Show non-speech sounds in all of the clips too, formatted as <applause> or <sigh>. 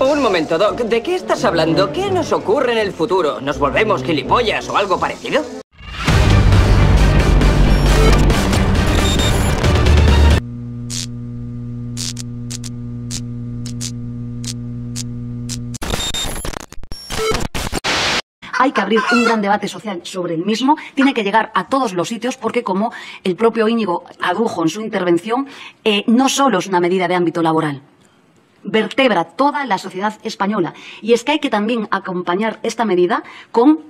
Un momento, Doc. ¿De qué estás hablando? ¿Qué nos ocurre en el futuro? ¿Nos volvemos gilipollas o algo parecido? hay que abrir un gran debate social sobre el mismo, tiene que llegar a todos los sitios porque, como el propio Íñigo adujo en su intervención, eh, no solo es una medida de ámbito laboral, vertebra toda la sociedad española. Y es que hay que también acompañar esta medida con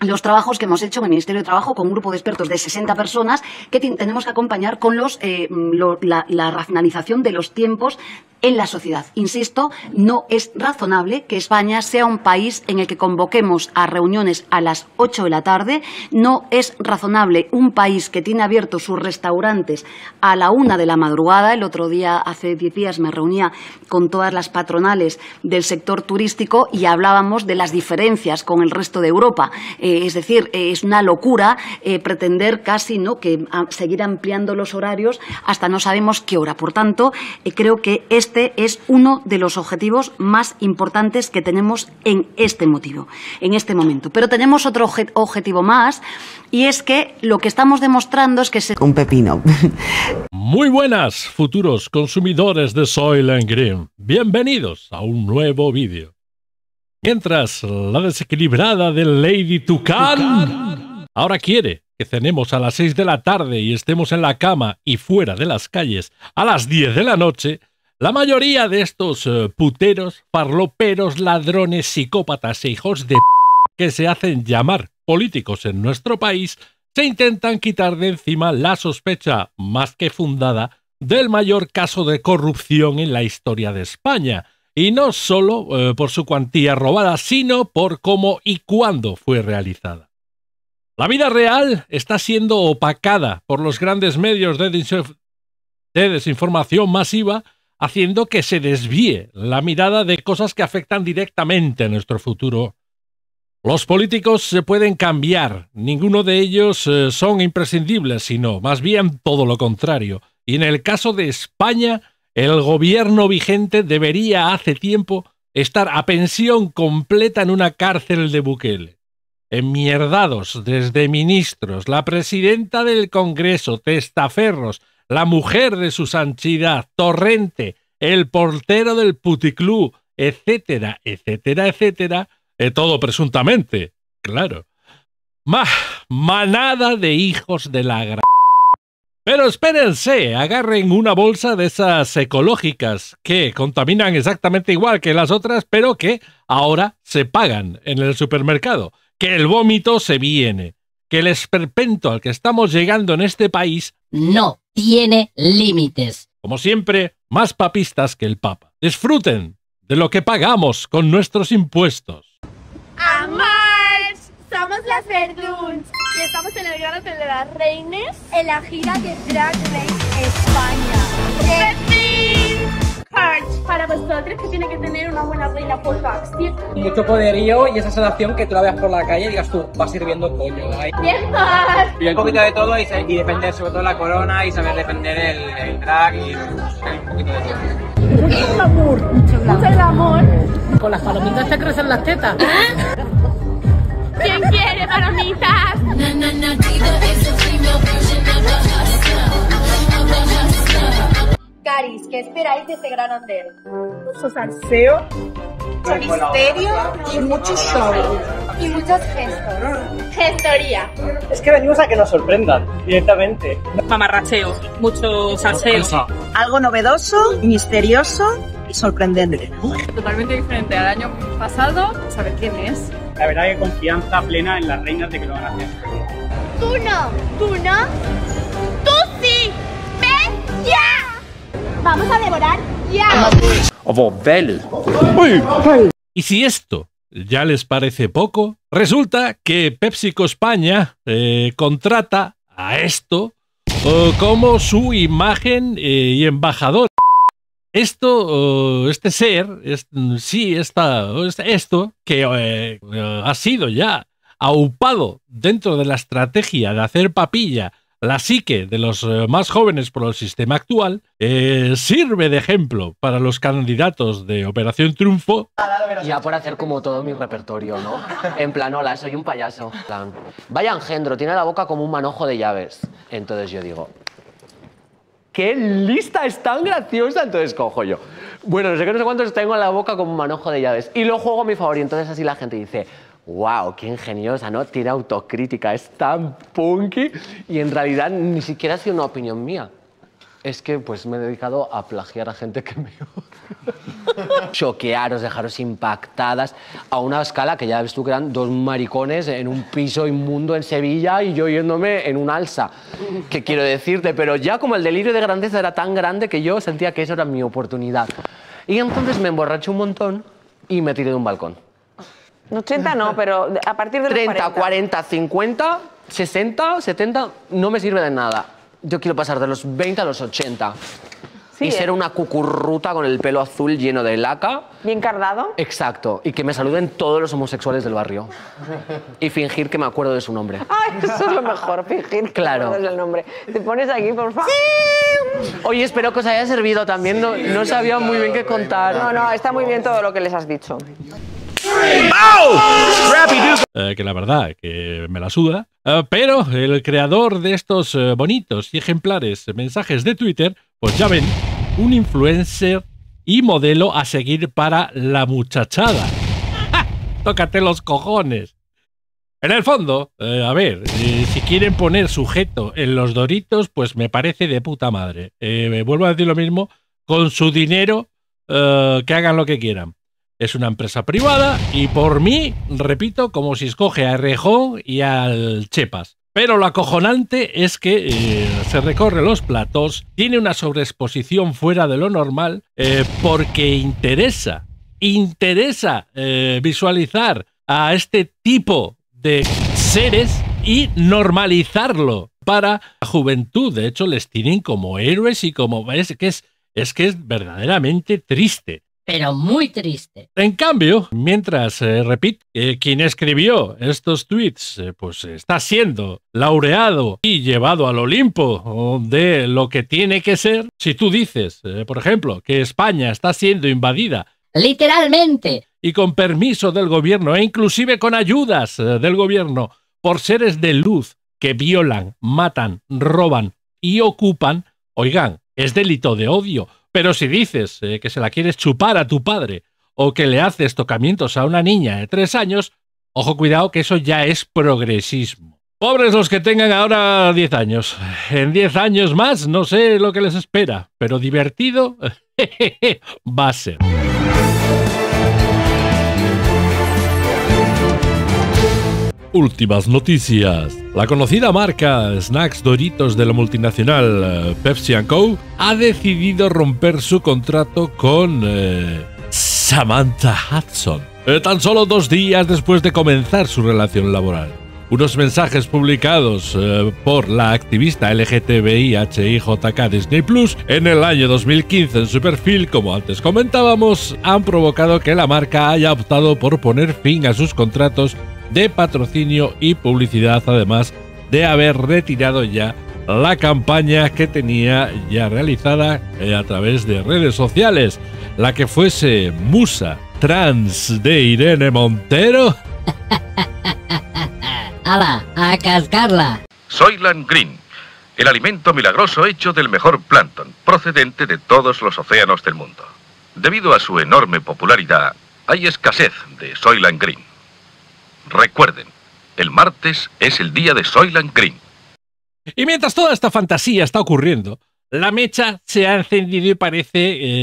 los trabajos que hemos hecho en el Ministerio de Trabajo con un grupo de expertos de 60 personas que tenemos que acompañar con los, eh, la, la racionalización de los tiempos en la sociedad. Insisto, no es razonable que España sea un país en el que convoquemos a reuniones a las 8 de la tarde. No es razonable un país que tiene abiertos sus restaurantes a la una de la madrugada. El otro día, hace diez días, me reunía con todas las patronales del sector turístico y hablábamos de las diferencias con el resto de Europa. Eh, es decir, eh, es una locura eh, pretender casi ¿no? que ah, seguir ampliando los horarios hasta no sabemos qué hora. Por tanto, creo que es este es uno de los objetivos más importantes que tenemos en este motivo, en este momento. Pero tenemos otro objetivo más y es que lo que estamos demostrando es que se... Un pepino. Muy buenas, futuros consumidores de Soil and Green. Bienvenidos a un nuevo vídeo. Mientras la desequilibrada de Lady Tucán ahora quiere que cenemos a las 6 de la tarde y estemos en la cama y fuera de las calles a las 10 de la noche, la mayoría de estos eh, puteros, parloperos, ladrones, psicópatas e hijos de p que se hacen llamar políticos en nuestro país se intentan quitar de encima la sospecha más que fundada del mayor caso de corrupción en la historia de España, y no solo eh, por su cuantía robada, sino por cómo y cuándo fue realizada. La vida real está siendo opacada por los grandes medios de, desinformación masiva haciendo que se desvíe la mirada de cosas que afectan directamente a nuestro futuro. Los políticos se pueden cambiar, ninguno de ellos eh, son imprescindibles, sino más bien todo lo contrario. Y en el caso de España, el gobierno vigente debería hace tiempo estar a pensión completa en una cárcel de Bukele. Enmierdados desde ministros, la presidenta del Congreso, testaferros, la mujer de su sanchidad, Torrente, el portero del puticlú, etcétera, etcétera, etcétera, eh, todo presuntamente, claro. Más manada de hijos de la gran. Pero espérense, agarren una bolsa de esas ecológicas que contaminan exactamente igual que las otras, pero que ahora se pagan en el supermercado, que el vómito se viene, que el esperpento al que estamos llegando en este país no tiene límites. Como siempre, más papistas que el Papa. Disfruten de lo que pagamos con nuestros impuestos. A somos las Verduns y estamos celebrando de las Reines en la gira de Drag Race España. Pues para vosotros que tiene que tener una buena reina, por mucho poderío y esa sensación que tú la veas por la calle y digas tú, va sirviendo coño. Ay. Y un poquito de todo y, y, defender sobre todo la corona y saber defender el, drag y un poquito de todo. Mucho amor. mucho amor. Con las palomitas te crecen las tetas. ¿Eh? ¿Quién quiere palomitas? Caris, ¿qué esperáis de ese gran andero? ¿Sos salseo misterio y mucho show. Y muchos gestos. Gestoría. Es que venimos a que nos sorprendan directamente. Mamarracheo, mucho salseo. Algo novedoso, misterioso y sorprendente. Totalmente diferente al año pasado, saber quién es. La verdad que confianza plena en las reinas de que lo van a hacer. Tú no, tú no, tú sí, ven ya. Vamos a devorar ya. Pues. Y si esto ya les parece poco, resulta que PepsiCo España eh, contrata a esto eh, como su imagen eh, y embajador. Esto, este ser, sí, esto que ha sido ya aupado dentro de la estrategia de hacer papilla la psique de los eh, más jóvenes por el sistema actual, eh, sirve de ejemplo para los candidatos de Operación Triunfo. Ya por hacer como todo mi repertorio, ¿no? En plan, hola, soy un payaso. Plan, vaya engendro, tiene la boca como un manojo de llaves. Entonces yo digo, qué lista, es tan graciosa. Entonces cojo yo. Bueno, no sé qué, no sé cuántos tengo en la boca como un manojo de llaves. Y lo juego a mi favor. Y entonces así la gente dice, wow, qué ingeniosa, ¿no? Tiene autocrítica, es tan punky y en realidad ni siquiera ha sido una opinión mía. Es que pues me he dedicado a plagiar a gente que me <laughs> Choquearos, dejaros impactadas a una escala que ya ves tú que eran dos maricones en un piso inmundo en Sevilla y yo yéndome en un alza. Que quiero decirte, pero ya como el delirio de grandeza era tan grande que yo sentía que esa era mi oportunidad. Y entonces me emborracho un montón y me tiré de un balcón. 80 no, pero a partir de 30, los 40. 40, 50, 60, 70, no me sirve de nada. Yo quiero pasar de los 20 a los 80. y ser eh. una cucurruta con el pelo azul lleno de laca. Bien cardado. Exacto. Y que me saluden todos los homosexuales del barrio. y fingir que me acuerdo de su nombre. Ay, eso es lo mejor, fingir que claro. me del nombre. Te pones aquí, por favor. ¡Sí! Oye, espero que os haya servido también. no, no sabía muy bien qué contar. No, no, está muy bien todo lo que les has dicho. Eh, que la verdad que me la suda, eh, pero el creador de estos eh, bonitos y ejemplares mensajes de Twitter, pues ya ven, un influencer y modelo a seguir para la muchachada. ¡Ja! Tócate los cojones. En el fondo, a ver, si quieren poner sujeto en los doritos, pues me parece de puta madre. me vuelvo a decir lo mismo, con su dinero, que hagan lo que quieran. Es una empresa privada y por mí, repito, como si escoge a Rejón y al Chepas. Pero lo acojonante es que eh, se recorre los platos, tiene una sobreexposición fuera de lo normal, eh, porque interesa, interesa eh, visualizar a este tipo de seres y normalizarlo para la juventud. De hecho, les tienen como héroes y como... Es que es, es, que es verdaderamente triste pero muy triste. En cambio, mientras, eh, repite repito, eh, quien escribió estos tweets, eh, pues está siendo laureado y llevado al Olimpo de lo que tiene que ser. Si tú dices, por ejemplo, que España está siendo invadida. Literalmente. Y con permiso del gobierno, e inclusive con ayudas del gobierno, por seres de luz que violan, matan, roban y ocupan, oigan, es delito de odio pero si dices eh, que se la quieres chupar a tu padre o que le haces tocamientos a una niña de tres años, ojo cuidado que eso ya es progresismo. Pobres los que tengan ahora 10 años. En 10 años más no sé lo que les espera, pero divertido <laughs> va a ser. Últimas noticias. La conocida marca Snacks Doritos de la multinacional eh, Pepsi Co. ha decidido romper su contrato con eh, Samantha Hudson, eh, tan solo dos días después de comenzar su relación laboral. Unos mensajes publicados por la activista LGTBIHIJK Disney Plus en el año 2015 en su perfil, como antes comentábamos, han provocado que la marca haya optado por poner fin a sus contratos de patrocinio y publicidad, además de haber retirado ya la campaña que tenía ya realizada eh, a través de redes sociales, la que fuese Musa Trans de Irene Montero. ¡Hala! <laughs> ¡A cascarla! Soyland Green, el alimento milagroso hecho del mejor plancton, procedente de todos los océanos del mundo. Debido a su enorme popularidad, hay escasez de Soyland Green. Recuerden, el martes es el día de Soylent Green. Y mientras toda esta fantasía está ocurriendo, la mecha se ha encendido y parece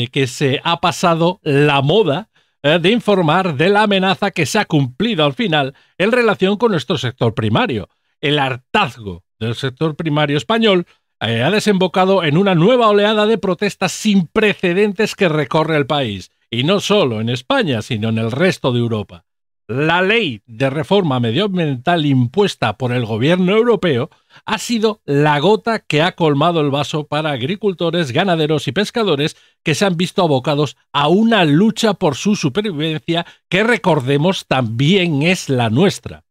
eh, que se ha pasado la moda eh, de informar de la amenaza que se ha cumplido al final en relación con nuestro sector primario. El hartazgo del sector primario español eh, ha desembocado en una nueva oleada de protestas sin precedentes que recorre el país, y no solo en España, sino en el resto de Europa. La ley de reforma medioambiental impuesta por el gobierno europeo ha sido la gota que ha colmado el vaso para agricultores, ganaderos y pescadores que se han visto abocados a una lucha por su supervivencia que recordemos también es la nuestra.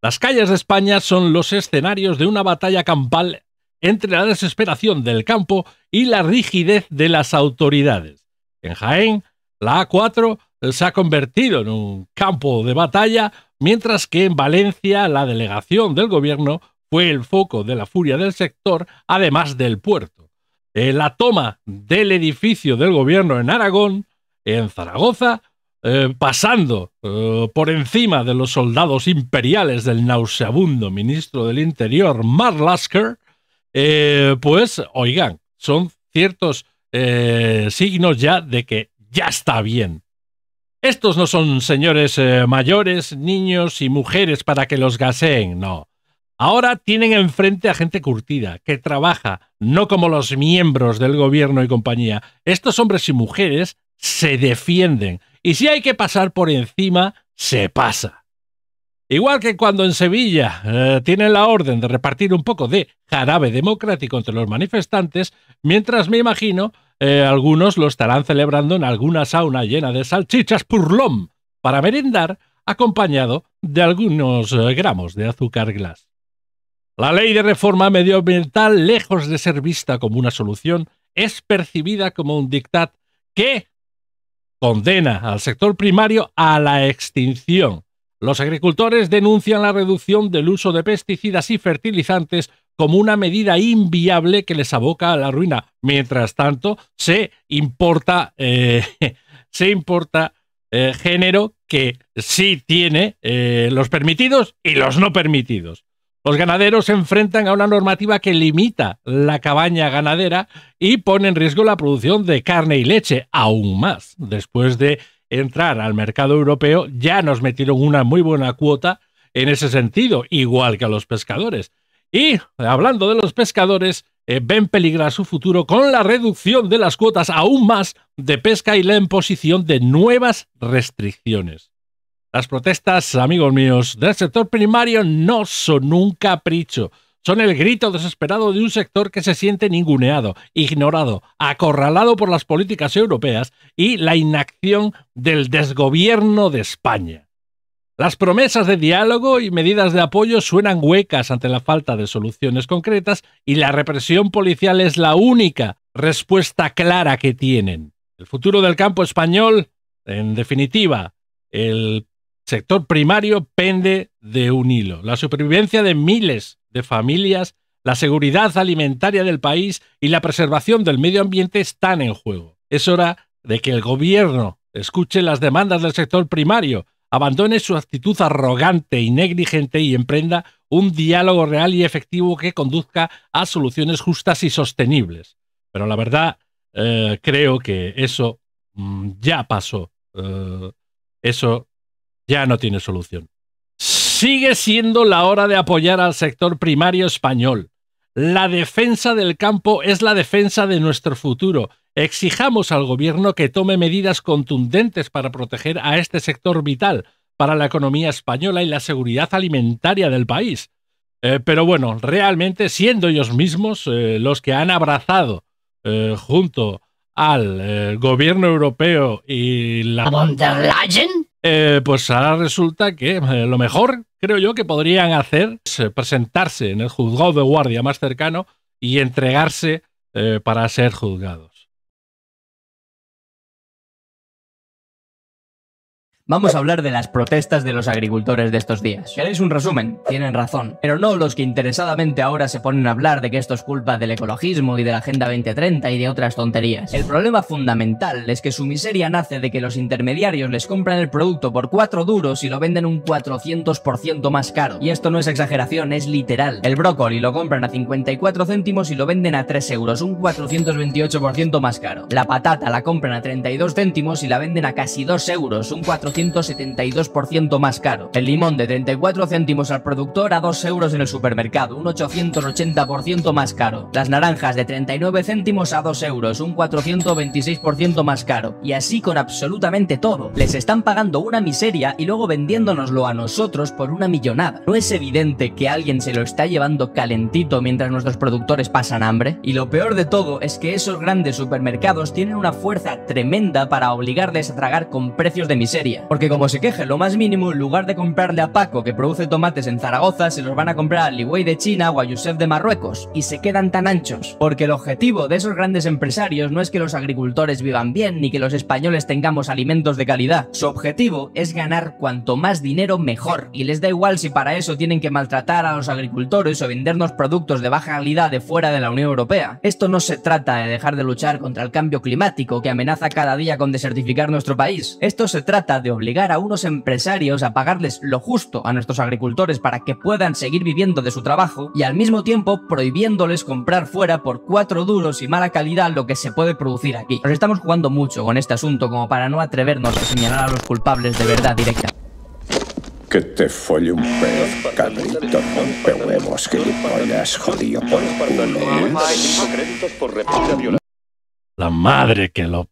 Las calles de España son los escenarios de una batalla campal entre la desesperación del campo y la rigidez de las autoridades. En Jaén, la A4 se ha convertido en un campo de batalla, mientras que en Valencia la delegación del gobierno fue el foco de la furia del sector, además del puerto. la toma del edificio del gobierno en Aragón, en Zaragoza, eh, pasando eh, por encima de los soldados imperiales del nauseabundo ministro del Interior, Lasker, eh, pues, oigan, son ciertos signos ya de que ya está bien estos no son señores eh, mayores, niños y mujeres para que los gaseen, no. Ahora tienen enfrente a gente curtida, que trabaja, no como los miembros del gobierno y compañía. Estos hombres y mujeres se defienden. Y si hay que pasar por encima, se pasa. Igual que cuando en Sevilla eh, tienen la orden de repartir un poco de jarabe democrático entre los manifestantes, mientras me imagino eh, algunos lo estarán celebrando en alguna sauna llena de salchichas purlom para merendar acompañado de algunos eh, gramos de azúcar glass. La ley de reforma medioambiental, lejos de ser vista como una solución, es percibida como un dictat que condena al sector primario a la extinción. Los agricultores denuncian la reducción del uso de pesticidas y fertilizantes como una medida inviable que les aboca a la ruina. Mientras tanto, se importa, eh, <laughs> se importa eh, género que sí tiene eh, los permitidos y los no permitidos. Los ganaderos se enfrentan a una normativa que limita la cabaña ganadera y pone en riesgo la producción de carne y leche, aún más. Después de entrar al mercado europeo, ya nos metieron una muy buena cuota en ese sentido, igual que a los pescadores. Y hablando de los pescadores, eh, ven peligrar su futuro con la reducción de las cuotas aún más de pesca y la imposición de nuevas restricciones. Las protestas, amigos míos, del sector primario no son un capricho, son el grito desesperado de un sector que se siente ninguneado, ignorado, acorralado por las políticas europeas y la inacción del desgobierno de España. Las promesas de diálogo y medidas de apoyo suenan huecas ante la falta de soluciones concretas y la represión policial es la única respuesta clara que tienen. El futuro del campo español, en definitiva, el sector primario pende de un hilo. La supervivencia de miles de familias, la seguridad alimentaria del país y la preservación del medio ambiente están en juego. Es hora de que el gobierno escuche las demandas del sector primario abandone su actitud arrogante y negligente y emprenda un diálogo real y efectivo que conduzca a soluciones justas y sostenibles. Pero la verdad, eh, creo que eso mm, ya pasó. Eh, eso ya no tiene solución. Sigue siendo la hora de apoyar al sector primario español. La defensa del campo es la defensa de nuestro futuro Exijamos al Gobierno que tome medidas contundentes para proteger a este sector vital para la economía española y la seguridad alimentaria del país. Eh, pero bueno, realmente siendo ellos mismos eh, los que han abrazado eh, junto al gobierno europeo y la... ¿Von pues ahora resulta que lo mejor, creo yo, que podrían hacer es presentarse en el juzgado de guardia más cercano y entregarse para ser juzgado. Vamos a hablar de las protestas de los agricultores de estos días. ¿Queréis un resumen? Tienen razón. Pero no los que interesadamente ahora se ponen a hablar de que esto es culpa del ecologismo y de la Agenda 2030 y de otras tonterías. El problema fundamental es que su miseria nace de que los intermediarios les compran el producto por 4 duros y lo venden un 400% más caro. Y esto no es exageración, es literal. El brócoli lo compran a 54 céntimos y lo venden a 3 euros, un 428% más caro. La patata la compran a 32 céntimos y la venden a casi 2 euros, un 4 172% más caro. El limón de 34 céntimos al productor a 2 euros en el supermercado, un 880% más caro. Las naranjas de 39 céntimos a 2 euros, un 426% más caro. Y así con absolutamente todo. Les están pagando una miseria y luego vendiéndonoslo a nosotros por una millonada. ¿No es evidente que alguien se lo está llevando calentito mientras nuestros productores pasan hambre? Y lo peor de todo es que esos grandes supermercados tienen una fuerza tremenda para obligarles a tragar con precios de miseria. Porque como se queje lo más mínimo, en lugar de comprarle a Paco, que produce tomates en Zaragoza, se los van a comprar a Liwei de China o a Yusef de Marruecos, y se quedan tan anchos. Porque el objetivo de esos grandes empresarios no es que los agricultores vivan bien ni que los españoles tengamos alimentos de calidad. Su objetivo es ganar cuanto más dinero mejor, y les da igual si para eso tienen que maltratar a los agricultores o vendernos productos de baja calidad de fuera de la Unión Europea. Esto no se trata de dejar de luchar contra el cambio climático que amenaza cada día con desertificar nuestro país. Esto se trata de obligar a unos empresarios a pagarles lo justo a nuestros agricultores para que puedan seguir viviendo de su trabajo y al mismo tiempo prohibiéndoles comprar fuera por cuatro duros y mala calidad lo que se puede producir aquí. Nos estamos jugando mucho con este asunto como para no atrevernos a señalar a los culpables de verdad directa. Que te folle un cabrito, jodido por ¿eh? La madre que lo...